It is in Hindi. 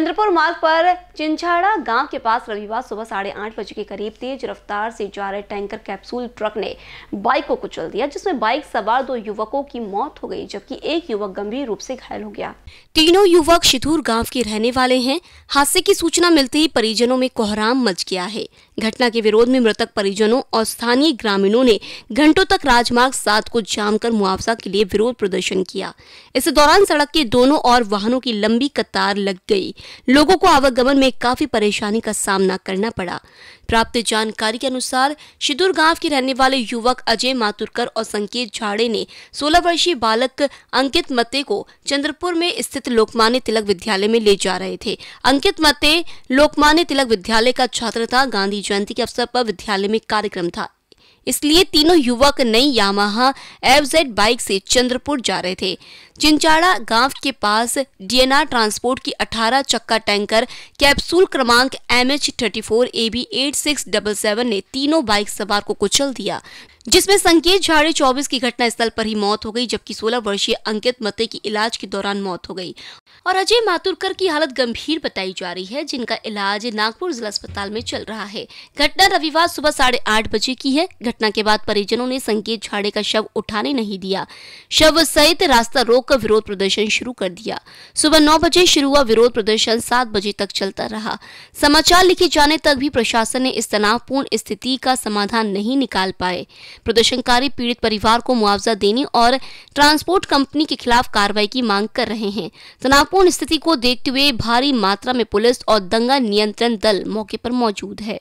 चंद्रपुर मार्ग पर चिंछाड़ा गांव के पास रविवार सुबह साढ़े आठ बजे के करीब तेज रफ्तार से जा रहे टैंकर कैप्सूल ट्रक ने बाइक को कुचल दिया जिसमें बाइक सवार दो युवकों की मौत हो गई जबकि एक युवक गंभीर रूप से घायल हो गया तीनों युवक शिथुर गांव के रहने वाले हैं हादसे की सूचना मिलते ही परिजनों में कोहराम मच गया है घटना के विरोध में मृतक परिजनों और स्थानीय ग्रामीणों ने घंटों तक राजमार्ग सात को जाम कर मुआवजा के लिए विरोध प्रदर्शन किया इस दौरान सड़क के दोनों और वाहनों की लंबी कतार लग गई लोगों को आवागमन में काफी परेशानी का सामना करना पड़ा प्राप्त जानकारी के अनुसार शिदुर गांव के रहने वाले युवक अजय मातुरकर और संकेत झाड़े ने 16 वर्षीय बालक अंकित मते को चंद्रपुर में स्थित लोकमान्य तिलक विद्यालय में ले जा रहे थे अंकित मते लोकमान्य तिलक विद्यालय का छात्र था गांधी जयंती के अवसर पर विद्यालय में कार्यक्रम था इसलिए तीनों युवक नई यामाहा एफजेड बाइक से चंद्रपुर जा रहे थे चिंचाड़ा गांव के पास डीएनआर ट्रांसपोर्ट की 18 चक्का टैंकर कैप्सूल क्रमांक M H thirty four A B eight six double seven ने तीनों बाइक सवार को कुचल दिया जिसमें संकेत झाड़े 24 की घटना स्थल पर ही मौत हो गई जबकि 16 वर्षीय अंकित मते की इलाज के दौरान मौत हो गई और अजय मातुरकर की हालत गंभीर बताई जा रही है जिनका इलाज नागपुर जिला अस्पताल में चल रहा है घटना रविवार सुबह साढ़े आठ बजे की है घटना के बाद परिजनों ने संकेत झाड़े का शव उठाने नहीं दिया शव सहित रास्ता रोक कर विरोध प्रदर्शन शुरू कर दिया सुबह नौ बजे शुरू हुआ विरोध प्रदर्शन सात बजे तक चलता रहा समाचार लिखे जाने तक भी प्रशासन ने इस तनावपूर्ण स्थिति का समाधान नहीं निकाल पाए प्रदर्शनकारी पीड़ित परिवार को मुआवजा देने और ट्रांसपोर्ट कंपनी के खिलाफ कार्रवाई की मांग कर रहे हैं तनावपूर्ण स्थिति को देखते हुए भारी मात्रा में पुलिस और दंगा नियंत्रण दल मौके पर मौजूद है